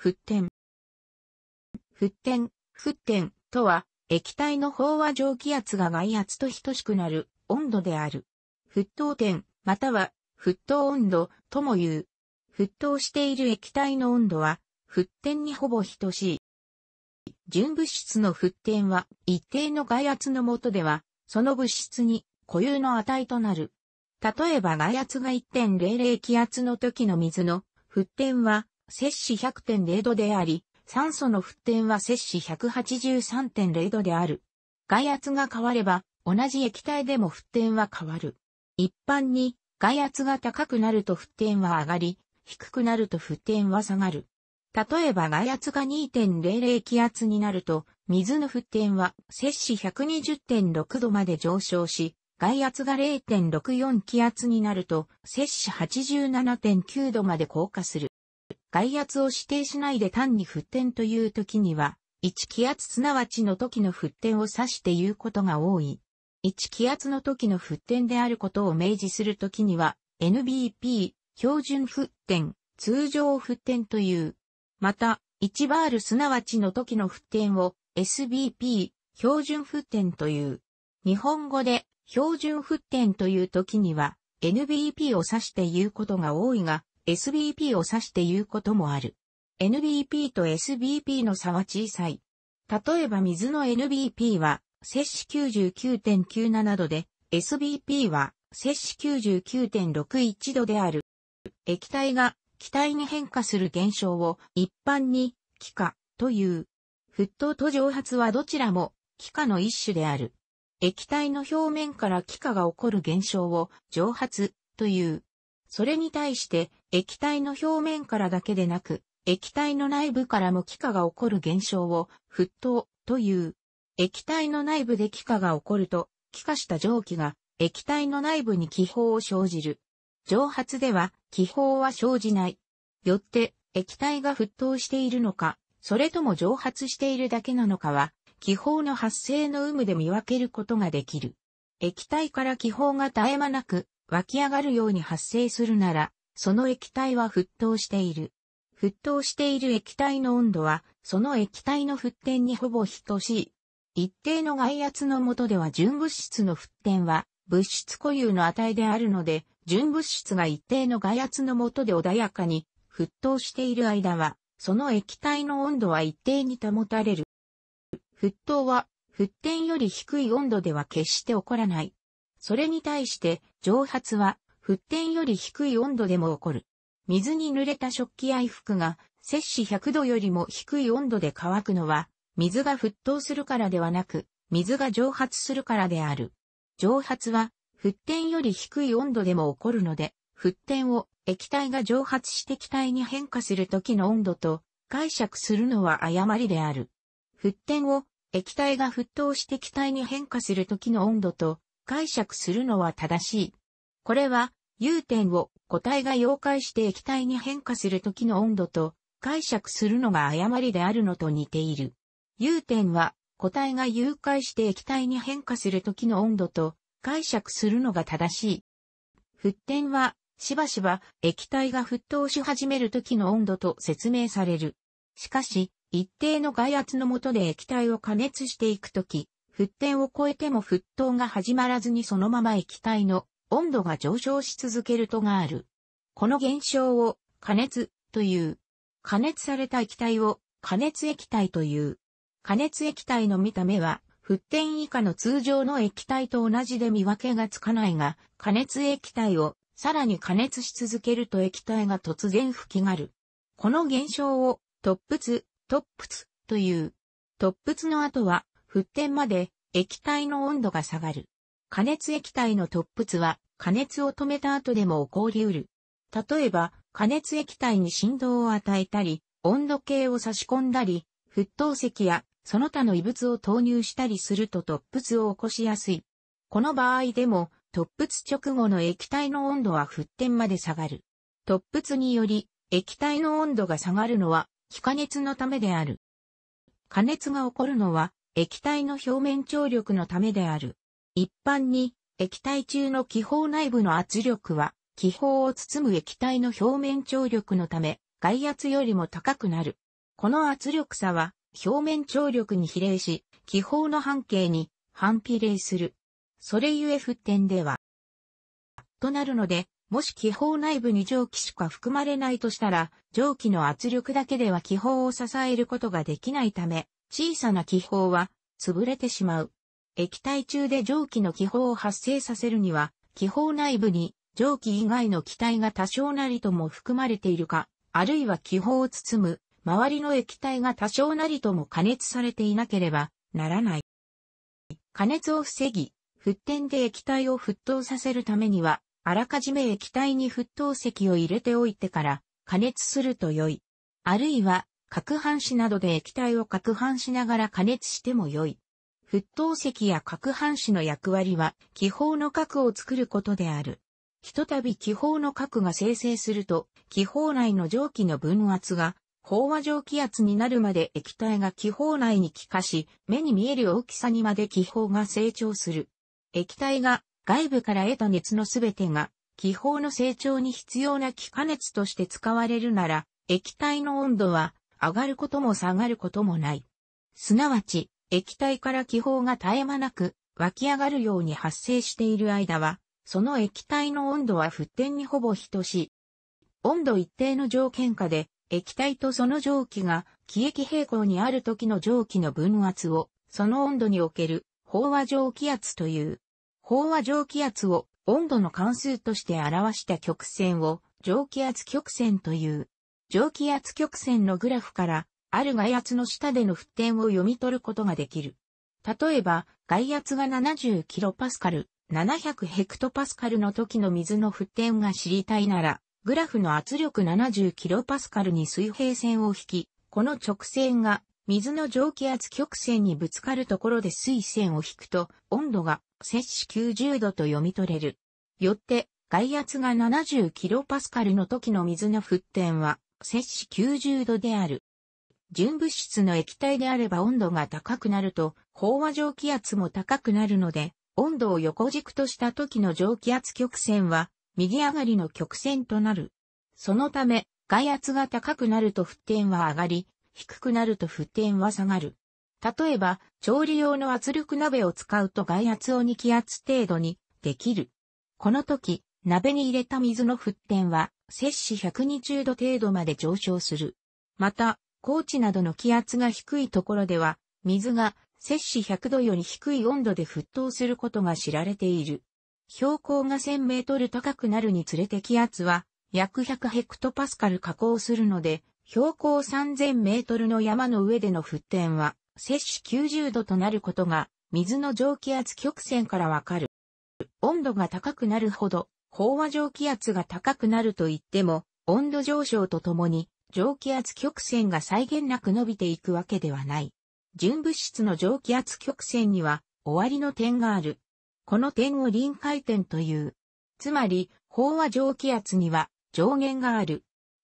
沸点。沸点、沸点とは、液体の飽和蒸気圧が外圧と等しくなる温度である。沸騰点、または沸騰温度とも言う。沸騰している液体の温度は、沸点にほぼ等しい。純物質の沸点は、一定の外圧の下では、その物質に固有の値となる。例えば外圧が1.00気圧の時の水の沸点は摂氏100.0度であり、酸素の沸点は摂氏183.0度である。外圧が変われば、同じ液体でも沸点は変わる。一般に、外圧が高くなると沸点は上がり、低くなると沸点は下がる。例えば外圧が2.00気圧になると、水の沸点は摂氏120.6度まで上昇し、外圧が0.64気圧になると、摂氏87.9度まで降下する。外圧を指定しないで単に沸点という時には、1気圧すなわちの時の沸点を指して言うことが多い。1気圧の時の沸点であることを明示するときには、NBP、標準沸点、通常沸点という。また、1バールすなわちの時の沸点を SBP、標準沸点という。日本語で標準沸点という時には NBP を指して言うことが多いが、SBP を指して言うこともある。NBP と SBP の差は小さい。例えば水の NBP は摂氏99.97度で、SBP は摂氏99.61度である。液体が気体に変化する現象を一般に気化という。沸騰と蒸発はどちらも気化の一種である。液体の表面から気化が起こる現象を蒸発という。それに対して液体の表面からだけでなく、液体の内部からも気化が起こる現象を沸騰という。液体の内部で気化が起こると、気化した蒸気が液体の内部に気泡を生じる。蒸発では気泡は生じない。よって液体が沸騰しているのか、それとも蒸発しているだけなのかは、気泡の発生の有無で見分けることができる。液体から気泡が絶え間なく湧き上がるように発生するなら、その液体は沸騰している。沸騰している液体の温度は、その液体の沸点にほぼ等しい。一定の外圧の下では純物質の沸点は、物質固有の値であるので、純物質が一定の外圧の下で穏やかに沸騰している間は、その液体の温度は一定に保たれる。沸騰は、沸点より低い温度では決して起こらない。それに対して蒸発は沸点より低い温度でも起こる。水に濡れた食器や衣服が摂氏100度よりも低い温度で乾くのは、水が沸騰するからではなく、水が蒸発するからである。蒸発は、沸点より低い温度でも起こるので、沸点を液体が蒸発して気体に変化する時の温度と解釈するのは誤りである。沸点を液体が沸騰して気体に変化する時の温度と解釈するのは正しい。これは、融点を固体が溶解して液体に変化する時の温度と解釈するのが誤りであるのと似ている。融点は固体が融解して液体に変化する時の温度と解釈するのが正しい。沸点はしばしば液体が沸騰し始める時の温度と説明される。しかし、一定の外圧のもとで液体を加熱していくとき、沸点を超えても沸騰が始まらずにそのまま液体の温度が上昇し続けるとがある。この現象を加熱という。加熱された液体を加熱液体という。加熱液体の見た目は沸点以下の通常の液体と同じで見分けがつかないが、加熱液体をさらに加熱し続けると液体が突然吹きがる。この現象を突沸、突沸という。突沸の後は沸点まで液体の温度が下がる。加熱液体の突沸は加熱を止めた後でも起こり得る。例えば、加熱液体に振動を与えたり、温度計を差し込んだり、沸騰石やその他の異物を投入したりすると突沸を起こしやすい。この場合でも、突沸直後の液体の温度は沸点まで下がる。突沸により、液体の温度が下がるのは、気化熱のためである。加熱が起こるのは、液体の表面張力のためである。一般に、液体中の気泡内部の圧力は、気泡を包む液体の表面張力のため、外圧よりも高くなる。この圧力差は、表面張力に比例し、気泡の半径に反比例する。それゆえ沸点では、となるので、もし気泡内部に蒸気しか含まれないとしたら、蒸気の圧力だけでは気泡を支えることができないため、小さな気泡は潰れてしまう。液体中で蒸気の気泡を発生させるには、気泡内部に蒸気以外の気体が多少なりとも含まれているか、あるいは気泡を包む周りの液体が多少なりとも加熱されていなければならない。加熱を防ぎ、沸点で液体を沸騰させるためには、あらかじめ液体に沸騰石を入れておいてから加熱すると良い。あるいは攪拌子などで液体を攪拌しながら加熱しても良い。沸騰石や攪拌子の役割は気泡の核を作ることである。ひとたび気泡の核が生成すると、気泡内の蒸気の分圧が、飽和蒸気圧になるまで液体が気泡内に気化し、目に見える大きさにまで気泡が成長する。液体が外部から得た熱のすべてが気泡の成長に必要な気化熱として使われるなら、液体の温度は上がることも下がることもない。すなわち、液体から気泡が絶え間なく湧き上がるように発生している間は、その液体の温度は沸点にほぼ等しい。温度一定の条件下で、液体とその蒸気が気液平行にある時の蒸気の分圧を、その温度における飽和蒸気圧という。飽和蒸気圧を温度の関数として表した曲線を蒸気圧曲線という。蒸気圧曲線のグラフから、ある外圧の下での沸点を読み取ることができる。例えば、外圧が 70kPa、700ヘクトパスカルの時の水の沸点が知りたいなら、グラフの圧力 70kPa に水平線を引き、この直線が水の蒸気圧曲線にぶつかるところで水線を引くと、温度が摂氏90度と読み取れる。よって、外圧が 70kPa の時の水の沸点は、摂氏90度である。純物質の液体であれば温度が高くなると、飽和蒸気圧も高くなるので、温度を横軸とした時の蒸気圧曲線は、右上がりの曲線となる。そのため、外圧が高くなると沸点は上がり、低くなると沸点は下がる。例えば、調理用の圧力鍋を使うと外圧を2気圧程度にできる。この時、鍋に入れた水の沸点は、摂氏120度程度まで上昇する。また、高地などの気圧が低いところでは、水が摂氏100度より低い温度で沸騰することが知られている。標高が1000メートル高くなるにつれて気圧は約100ヘクトパスカル下降するので、標高3000メートルの山の上での沸点は摂氏90度となることが水の蒸気圧曲線からわかる。温度が高くなるほど飽和蒸気圧が高くなるといっても、温度上昇とともに、蒸気圧曲線が際限なく伸びていくわけではない。純物質の蒸気圧曲線には、終わりの点がある。この点を臨界点という。つまり、飽和蒸気圧には、上限がある。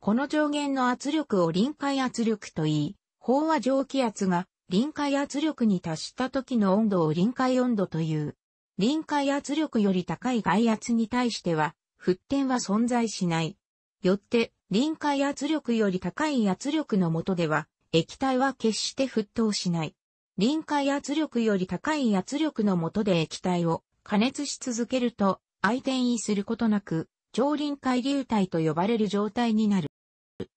この上限の圧力を臨界圧力と言い、飽和蒸気圧が臨界圧力に達した時の温度を臨界温度という。臨界圧力より高い外圧に対しては、沸点は存在しない。よって、臨界圧力より高い圧力の下では、液体は決して沸騰しない。臨界圧力より高い圧力の下で液体を加熱し続けると、相転移することなく、超臨界流体と呼ばれる状態になる。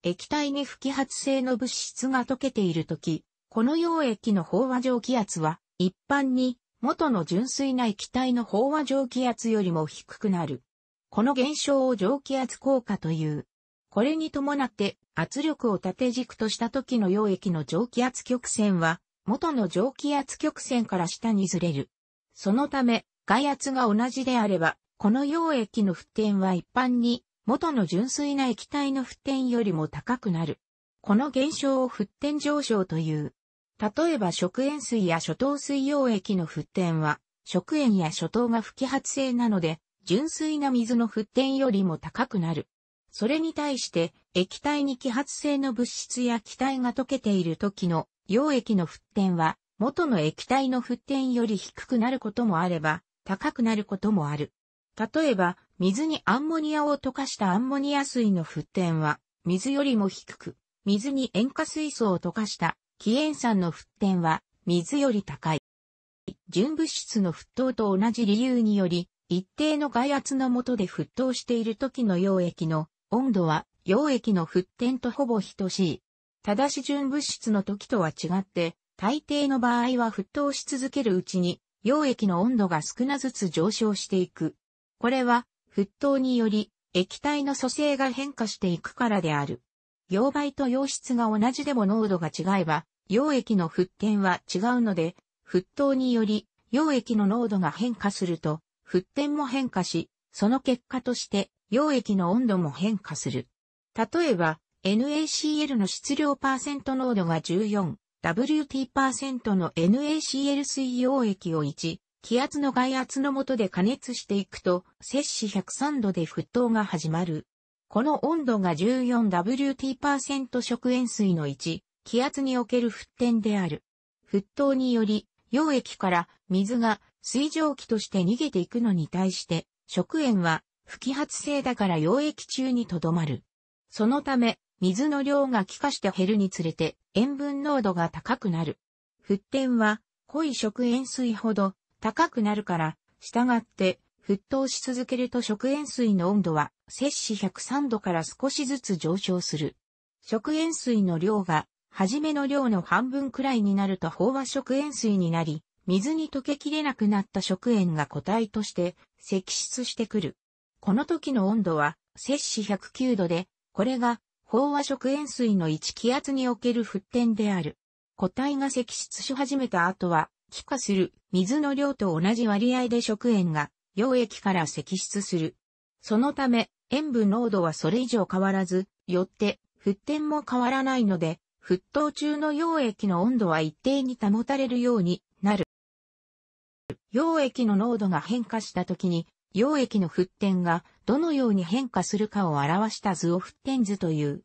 液体に不揮発性の物質が溶けているとき、この溶液の飽和蒸気圧は、一般に元の純粋な液体の飽和蒸気圧よりも低くなる。この現象を蒸気圧効果という。これに伴って圧力を縦軸とした時の溶液の蒸気圧曲線は元の蒸気圧曲線から下にずれる。そのため外圧が同じであれば、この溶液の沸点は一般に元の純粋な液体の沸点よりも高くなる。この現象を沸点上昇という。例えば食塩水や諸糖水溶液の沸点は、食塩や諸糖が不揮発性なので、純粋な水の沸点よりも高くなる。それに対して、液体に揮発性の物質や気体が溶けている時の溶液の沸点は、元の液体の沸点より低くなることもあれば、高くなることもある。例えば、水にアンモニアを溶かしたアンモニア水の沸点は、水よりも低く、水に塩化水素を溶かした紀塩酸の沸点は水より高い。純物質の沸騰と同じ理由により、一定の外圧の下で沸騰している時の溶液の温度は溶液の沸点とほぼ等しい。ただし純物質の時とは違って、大抵の場合は沸騰し続けるうちに溶液の温度が少なずつ上昇していく。これは沸騰により液体の組成が変化していくからである。溶媒と溶質が同じでも濃度が違えば、溶液の沸点は違うので、沸騰により、溶液の濃度が変化すると、沸点も変化し、その結果として、溶液の温度も変化する。例えば、NaCl の質量パーセント濃度が14、WT% の NaCl 水溶液を1、気圧の外圧の下で加熱していくと、摂氏103度で沸騰が始まる。この温度が 14WT% 食塩水の1、気圧における沸点である。沸騰により、溶液から水が水蒸気として逃げていくのに対して、食塩は不揮発性だから溶液中にとどまる。そのため、水の量が気化して減るにつれて塩分濃度が高くなる。沸点は濃い食塩水ほど高くなるから、従って沸騰し続けると食塩水の温度は摂氏103度から少しずつ上昇する。食塩水の量が、はじめの量の半分くらいになると飽和食塩水になり、水に溶けきれなくなった食塩が固体として積出してくる。この時の温度は摂氏109度で、これが飽和食塩水の1気圧における沸点である。固体が積出し始めた後は、気化する水の量と同じ割合で食塩が溶液から析出する。そのため、塩分濃度はそれ以上変わらず、よって、沸点も変わらないので、沸騰中の溶液の温度は一定に保たれるようになる。溶液の濃度が変化した時に、溶液の沸点がどのように変化するかを表した図を沸点図という。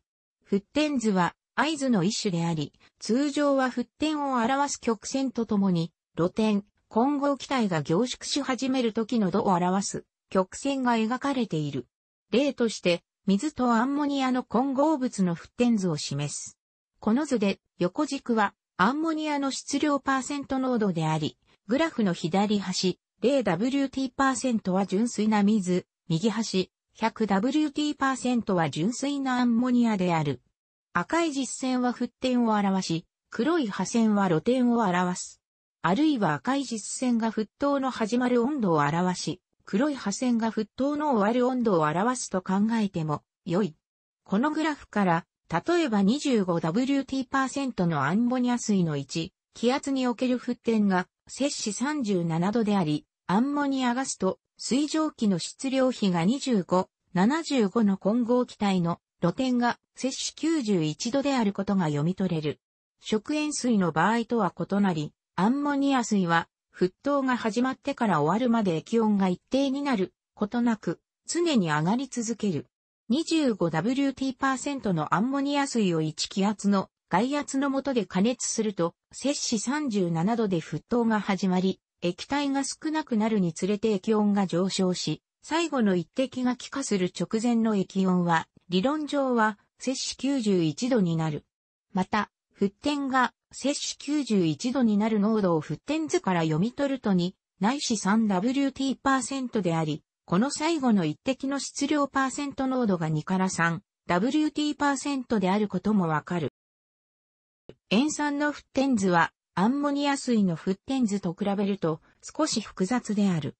沸点図は合図の一種であり、通常は沸点を表す曲線とともに、露点、混合気体が凝縮し始める時の度を表す曲線が描かれている。例として、水とアンモニアの混合物の沸点図を示す。この図で横軸はアンモニアの質量パーセント濃度であり、グラフの左端 0WT% は純粋な水、右端 100WT% は純粋なアンモニアである。赤い実線は沸点を表し、黒い破線は露点を表す。あるいは赤い実線が沸騰の始まる温度を表し、黒い破線が沸騰の終わる温度を表すと考えても良い。このグラフから、例えば 25WT% のアンモニア水の1、気圧における沸点が摂氏37度であり、アンモニアガスと水蒸気の質量比が25、75の混合気体の露点が摂氏91度であることが読み取れる。食塩水の場合とは異なり、アンモニア水は、沸騰が始まってから終わるまで気温が一定になることなく、常に上がり続ける。25WT% のアンモニア水を1気圧の外圧の下で加熱すると、摂氏37度で沸騰が始まり、液体が少なくなるにつれて液温が上昇し、最後の一滴が気化する直前の液温は、理論上は摂氏91度になる。また、沸点が摂取91度になる濃度を沸点図から読み取るとに、ないし 3WT% であり、この最後の一滴の質量パーセント濃度が2から 3WT% であることもわかる。塩酸の沸点図は、アンモニア水の沸点図と比べると少し複雑である。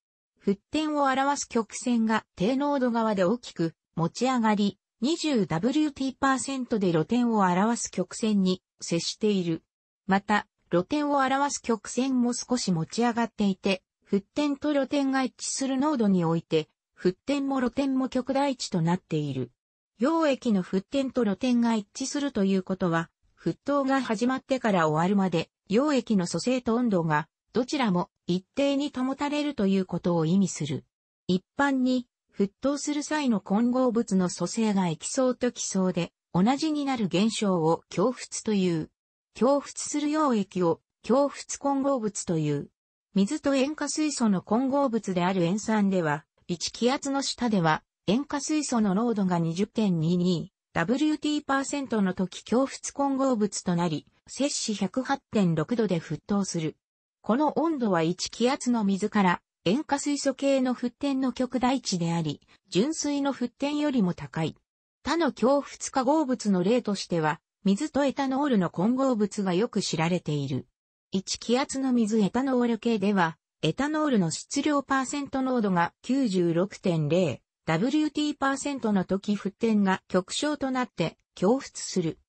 沸点を表す曲線が低濃度側で大きく持ち上がり、20WT% で露点を表す曲線に接している。また、露点を表す曲線も少し持ち上がっていて、沸点と露点が一致する濃度において、沸点も露点も極大値となっている。溶液の沸点と露点が一致するということは、沸騰が始まってから終わるまで、溶液の組成と温度が、どちらも一定に保たれるということを意味する。一般に、沸騰する際の混合物の組成が液層と気層で、同じになる現象を強沸という。強沸する溶液を強沸混合物という。水と塩化水素の混合物である塩酸では、1気圧の下では、塩化水素の濃度が 20.22WT% の時強沸混合物となり、摂氏108.6度で沸騰する。この温度は1気圧の水から塩化水素系の沸点の極大値であり、純水の沸点よりも高い。他の強沸化合物の例としては、水とエタノールの混合物がよく知られている。1気圧の水エタノール系では、エタノールの質量パーセント濃度が96.0、WT% の時沸点が極小となって強沸する。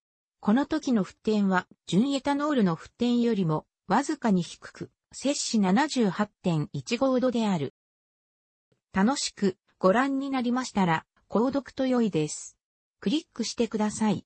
この時の沸点は純エタノールの沸点よりもわずかに低く、摂氏78.15度である。楽しくご覧になりましたら、購読と良いです。クリックしてください。